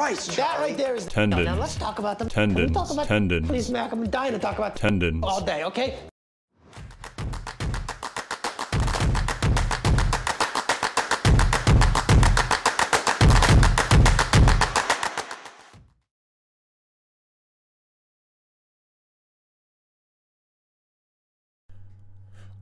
Christ, Charlie. That right there is tendon. Now let's talk about the Tendon. Tendon. Please, Mac, I'm dying to talk about tendon all day. Okay.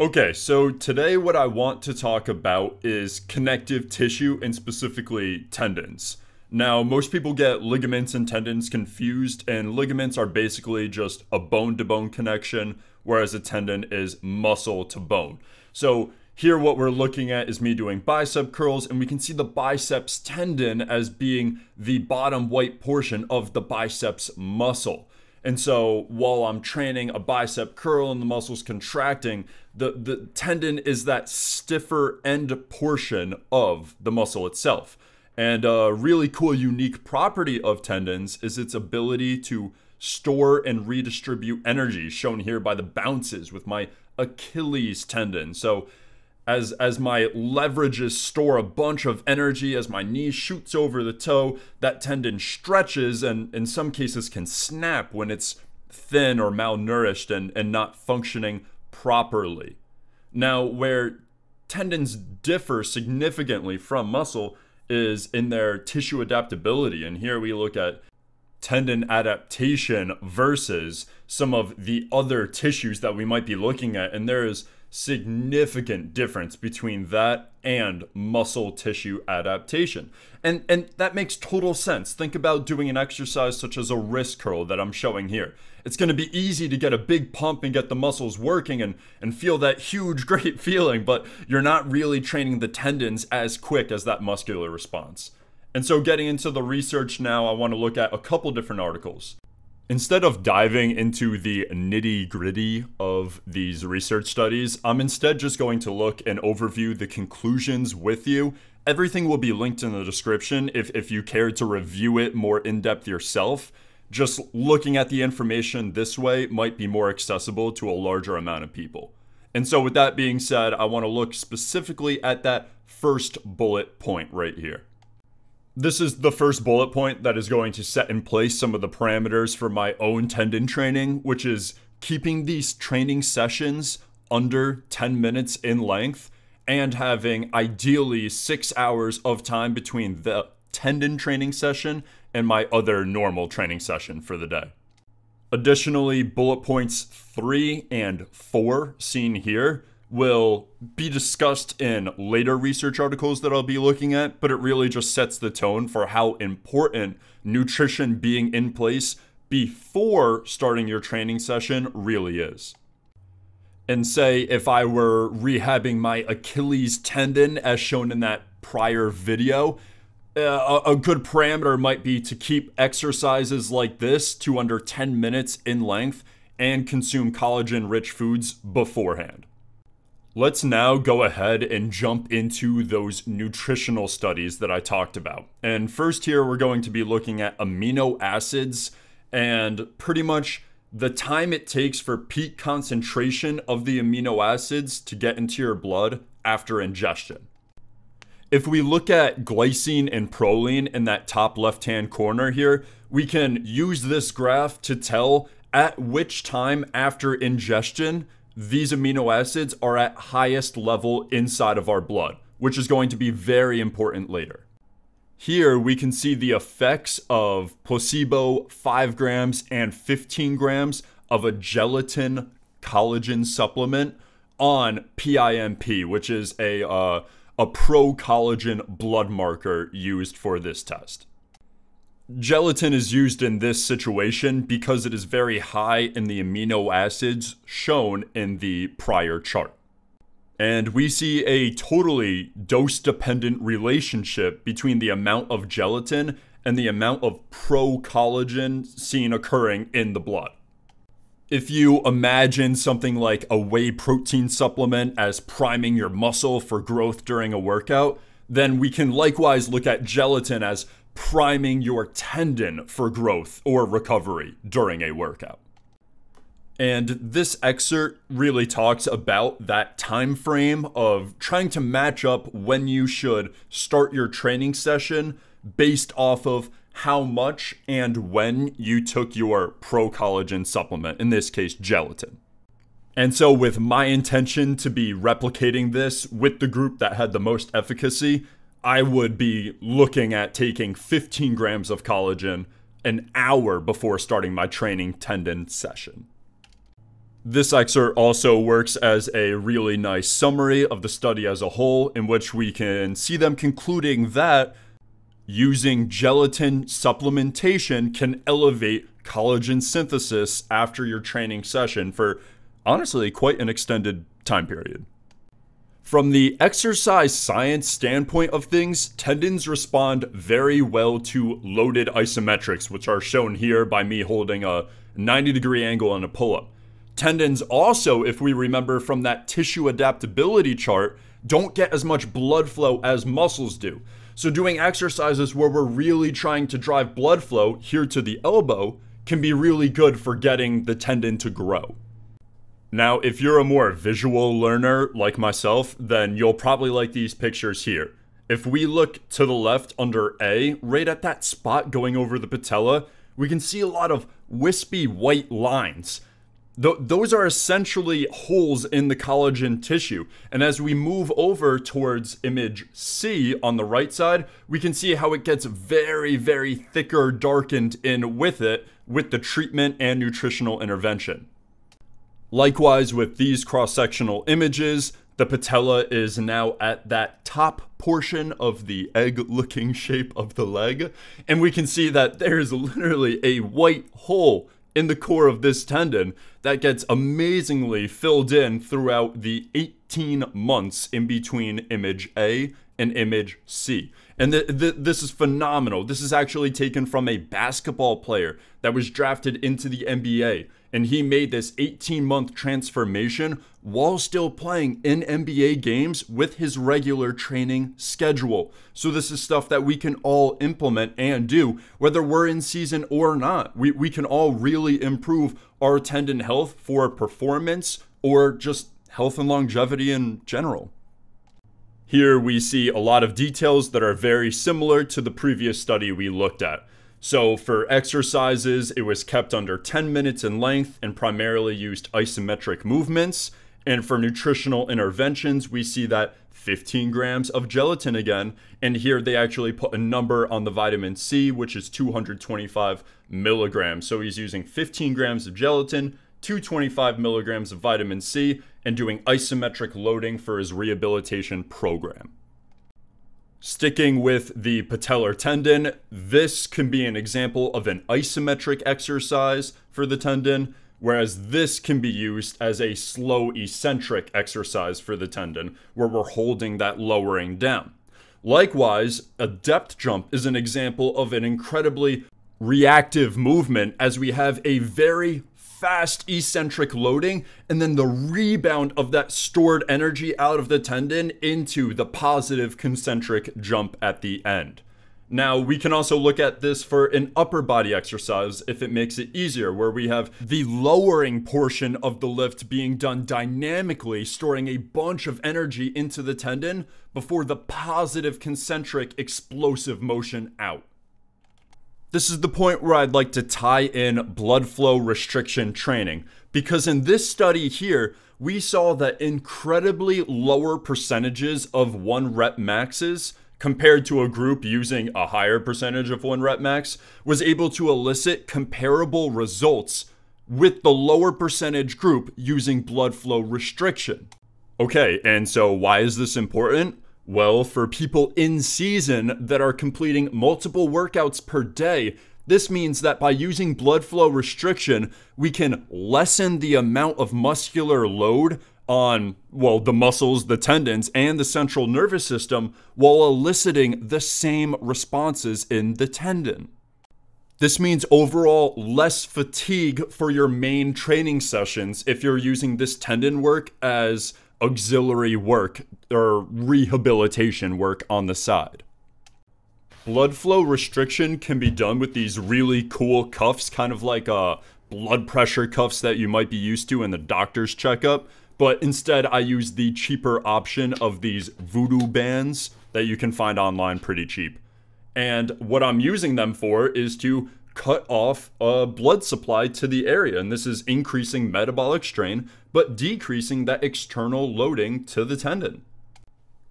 Okay, so today what I want to talk about is connective tissue and specifically tendons. Now, most people get ligaments and tendons confused, and ligaments are basically just a bone to bone connection, whereas a tendon is muscle to bone. So, here, what we're looking at is me doing bicep curls, and we can see the biceps tendon as being the bottom white portion of the biceps muscle. And so while I'm training a bicep curl and the muscle's contracting, the, the tendon is that stiffer end portion of the muscle itself. And a uh, really cool, unique property of tendons is its ability to store and redistribute energy, shown here by the bounces with my Achilles tendon. So, as, as my leverages store a bunch of energy, as my knee shoots over the toe, that tendon stretches and in some cases can snap when it's thin or malnourished and, and not functioning properly. Now, where tendons differ significantly from muscle is in their tissue adaptability. And here we look at tendon adaptation versus some of the other tissues that we might be looking at. And there is significant difference between that and muscle tissue adaptation. And and that makes total sense. Think about doing an exercise such as a wrist curl that I'm showing here. It's going to be easy to get a big pump and get the muscles working and and feel that huge great feeling, but you're not really training the tendons as quick as that muscular response. And so getting into the research now, I want to look at a couple different articles. Instead of diving into the nitty gritty of these research studies, I'm instead just going to look and overview the conclusions with you. Everything will be linked in the description if, if you care to review it more in depth yourself. Just looking at the information this way might be more accessible to a larger amount of people. And so, with that being said, I want to look specifically at that first bullet point right here. This is the first bullet point that is going to set in place some of the parameters for my own tendon training, which is keeping these training sessions under 10 minutes in length and having ideally six hours of time between the tendon training session and my other normal training session for the day. Additionally, bullet points three and four seen here will be discussed in later research articles that I'll be looking at, but it really just sets the tone for how important nutrition being in place before starting your training session really is. And say if I were rehabbing my Achilles tendon, as shown in that prior video, uh, a, good parameter might be to keep exercises like this to under 10 minutes in length and consume collagen rich foods beforehand. Let's now go ahead and jump into those nutritional studies that I talked about. And first, here we're going to be looking at amino acids and pretty much the time it takes for peak concentration of the amino acids to get into your blood after ingestion. If we look at glycine and proline in that top left hand corner here, we can use this graph to tell at which time after ingestion these amino acids are at highest level inside of our blood, which is going to be very important later. Here we can see the effects of placebo 5 grams and 15 grams of a gelatin collagen supplement on PIMP, which is a, uh, a pro collagen blood marker used for this test. Gelatin is used in this situation because it is very high in the amino acids shown in the prior chart. And we see a totally dose dependent relationship between the amount of gelatin and the amount of procollagen seen occurring in the blood. If you imagine something like a whey protein supplement as priming your muscle for growth during a workout, then we can likewise look at gelatin as priming your tendon for growth or recovery during a workout. And this excerpt really talks about that time frame of trying to match up when you should start your training session based off of how much and when you took your pro collagen supplement, in this case, gelatin. And so, with my intention to be replicating this with the group that had the most efficacy, I would be looking at taking 15 grams of collagen an hour before starting my training tendon session. This excerpt also works as a really nice summary of the study as a whole, in which we can see them concluding that using gelatin supplementation can elevate collagen synthesis after your training session for honestly quite an extended time period. From the exercise science standpoint of things, tendons respond very well to loaded isometrics, which are shown here by me holding a 90 degree angle on a pull up. Tendons also, if we remember from that tissue adaptability chart, don't get as much blood flow as muscles do. So, doing exercises where we're really trying to drive blood flow here to the elbow can be really good for getting the tendon to grow. Now, if you're a more visual learner like myself, then you'll probably like these pictures here. If we look to the left under A, right at that spot going over the patella, we can see a lot of wispy white lines. Th those are essentially holes in the collagen tissue. And as we move over towards image C on the right side, we can see how it gets very, very thicker darkened in with it with the treatment and nutritional intervention. Likewise with these cross-sectional images, the patella is now at that top portion of the egg-looking shape of the leg, and we can see that there is literally a white hole in the core of this tendon that gets amazingly filled in throughout the 18 months in between image A and image C. And the, the, this is phenomenal. This is actually taken from a basketball player that was drafted into the NBA. And he made this 18 month transformation while still playing in NBA games with his regular training schedule. So, this is stuff that we can all implement and do, whether we're in season or not. We, we can all really improve our tendon health for performance or just health and longevity in general. Here we see a lot of details that are very similar to the previous study we looked at. So for exercises, it was kept under 10 minutes in length and primarily used isometric movements. And for nutritional interventions, we see that 15 grams of gelatin again. And here they actually put a number on the vitamin C, which is 225 milligrams. So he's using 15 grams of gelatin, 225 milligrams of vitamin C, and doing isometric loading for his rehabilitation program. Sticking with the patellar tendon, this can be an example of an isometric exercise for the tendon, whereas this can be used as a slow eccentric exercise for the tendon, where we're holding that lowering down. Likewise, a depth jump is an example of an incredibly reactive movement as we have a very fast eccentric loading and then the rebound of that stored energy out of the tendon into the positive concentric jump at the end. Now, we can also look at this for an upper body exercise if it makes it easier, where we have the lowering portion of the lift being done dynamically, storing a bunch of energy into the tendon before the positive concentric explosive motion out. This is the point where I'd like to tie in blood flow restriction training, because in this study here, we saw that incredibly lower percentages of one rep maxes compared to a group using a higher percentage of one rep max was able to elicit comparable results with the lower percentage group using blood flow restriction. Okay, and so why is this important? Well, for people in season that are completing multiple workouts per day, this means that by using blood flow restriction, we can lessen the amount of muscular load on, well, the muscles, the tendons, and the central nervous system while eliciting the same responses in the tendon. This means overall less fatigue for your main training sessions if you're using this tendon work as auxiliary work or rehabilitation work on the side. Blood flow restriction can be done with these really cool cuffs, kind of like uh, blood pressure cuffs that you might be used to in the doctor's checkup. But instead, I use the cheaper option of these voodoo bands that you can find online pretty cheap. And what I'm using them for is to cut off a blood supply to the area. And this is increasing metabolic strain, but decreasing that external loading to the tendon.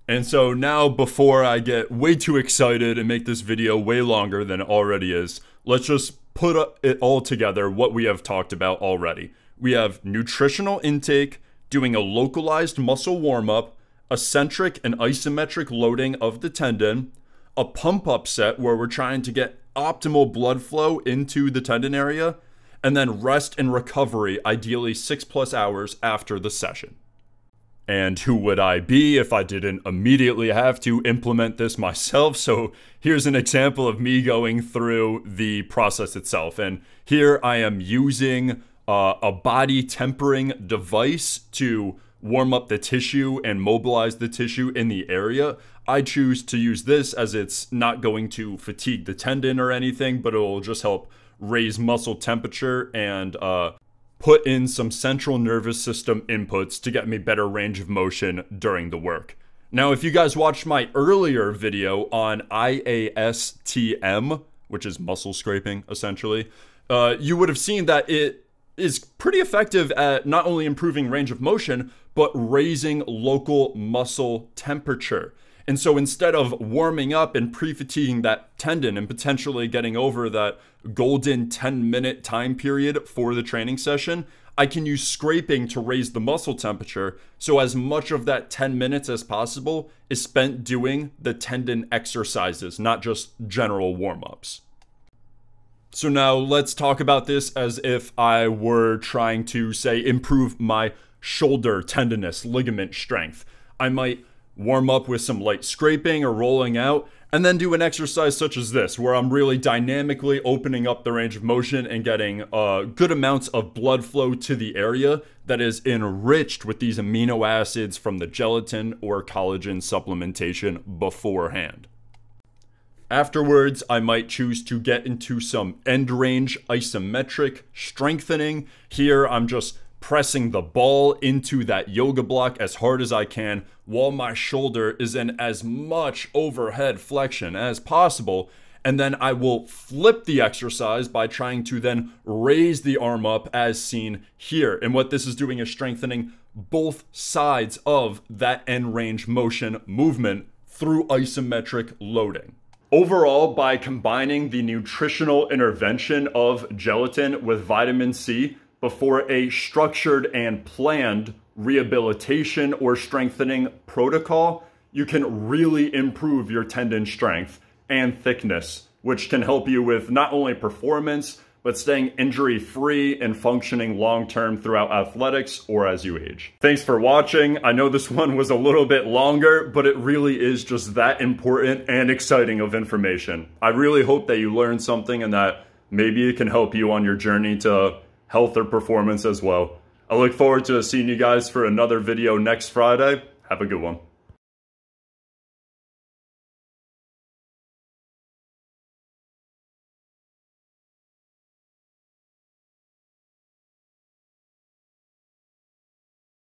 And so now, before I get way too excited and make this video way longer than it already is, let's just put it all together what we have talked about already. We have nutritional intake, doing a localized muscle warm up, eccentric and isometric loading of the tendon, a pump up set where we're trying to get optimal blood flow into the tendon area, and then rest and recovery, ideally six plus hours after the session. And who would I be if I didn't immediately have to implement this myself? So here's an example of me going through the process itself. And here I am using uh, a body tempering device to warm up the tissue and mobilize the tissue in the area. I choose to use this as it's not going to fatigue the tendon or anything, but it'll just help raise muscle temperature and uh, put in some central nervous system inputs to get me better range of motion during the work. Now, if you guys watched my earlier video on IASTM, which is muscle scraping essentially, uh, you would have seen that it is pretty effective at not only improving range of motion, but raising local muscle temperature. And so instead of warming up and pre fatiguing that tendon and potentially getting over that golden 10 minute time period for the training session, I can use scraping to raise the muscle temperature. So, as much of that 10 minutes as possible is spent doing the tendon exercises, not just general warm ups. So, now let's talk about this as if I were trying to, say, improve my shoulder tenderness, ligament strength. I might warm up with some light scraping or rolling out, and then do an exercise such as this, where I'm really dynamically opening up the range of motion and getting uh, good amounts of blood flow to the area that is enriched with these amino acids from the gelatin or collagen supplementation beforehand. Afterwards, I might choose to get into some end range isometric strengthening. Here, I'm just pressing the ball into that yoga block as hard as I can while my shoulder is in as much overhead flexion as possible. And then I will flip the exercise by trying to then raise the arm up as seen here. And what this is doing is strengthening both sides of that end range motion movement through isometric loading. Overall, by combining the nutritional intervention of gelatin with vitamin C, before a structured and planned rehabilitation or strengthening protocol, you can really improve your tendon strength and thickness, which can help you with not only performance, but staying injury free and functioning long term throughout athletics or as you age. Thanks for watching. I know this one was a little bit longer, but it really is just that important and exciting of information. I really hope that you learned something and that maybe it can help you on your journey to health, or performance as well. I look forward to seeing you guys for another video next Friday. Have a good one.